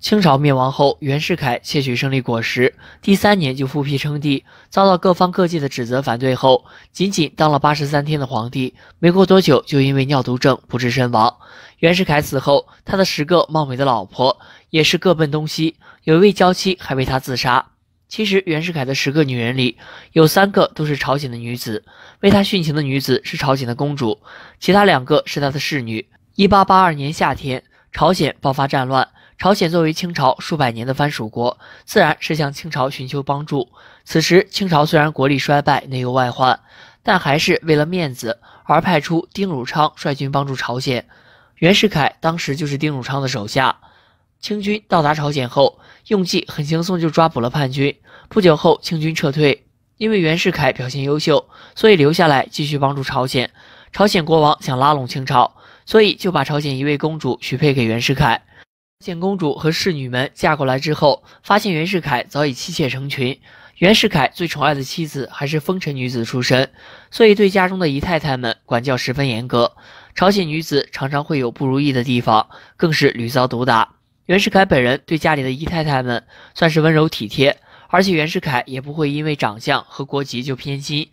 清朝灭亡后，袁世凯窃取胜利果实，第三年就复辟称帝，遭到各方各界的指责反对后，仅仅当了八十三天的皇帝，没过多久就因为尿毒症不治身亡。袁世凯死后，他的十个貌美的老婆也是各奔东西，有一位娇妻还为他自杀。其实，袁世凯的十个女人里，有三个都是朝鲜的女子，为他殉情的女子是朝鲜的公主，其他两个是他的侍女。一八八二年夏天，朝鲜爆发战乱。朝鲜作为清朝数百年的藩属国，自然是向清朝寻求帮助。此时清朝虽然国力衰败，内忧外患，但还是为了面子而派出丁汝昌率军帮助朝鲜。袁世凯当时就是丁汝昌的手下。清军到达朝鲜后，用计很轻松就抓捕了叛军。不久后，清军撤退，因为袁世凯表现优秀，所以留下来继续帮助朝鲜。朝鲜国王想拉拢清朝，所以就把朝鲜一位公主许配给袁世凯。见公主和侍女们嫁过来之后，发现袁世凯早已妻妾成群。袁世凯最宠爱的妻子还是风尘女子出身，所以对家中的姨太太们管教十分严格。朝鲜女子常常会有不如意的地方，更是屡遭毒打。袁世凯本人对家里的姨太太们算是温柔体贴，而且袁世凯也不会因为长相和国籍就偏心，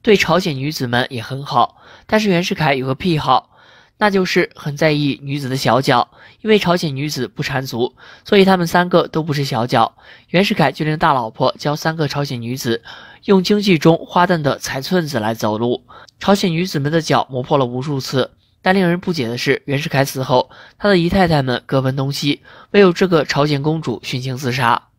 对朝鲜女子们也很好。但是袁世凯有个癖好。那就是很在意女子的小脚，因为朝鲜女子不缠足，所以他们三个都不是小脚。袁世凯就令大老婆教三个朝鲜女子用京剧中花旦的踩寸子来走路，朝鲜女子们的脚磨破了无数次。但令人不解的是，袁世凯死后，他的姨太太们各奔东西，唯有这个朝鲜公主殉情自杀。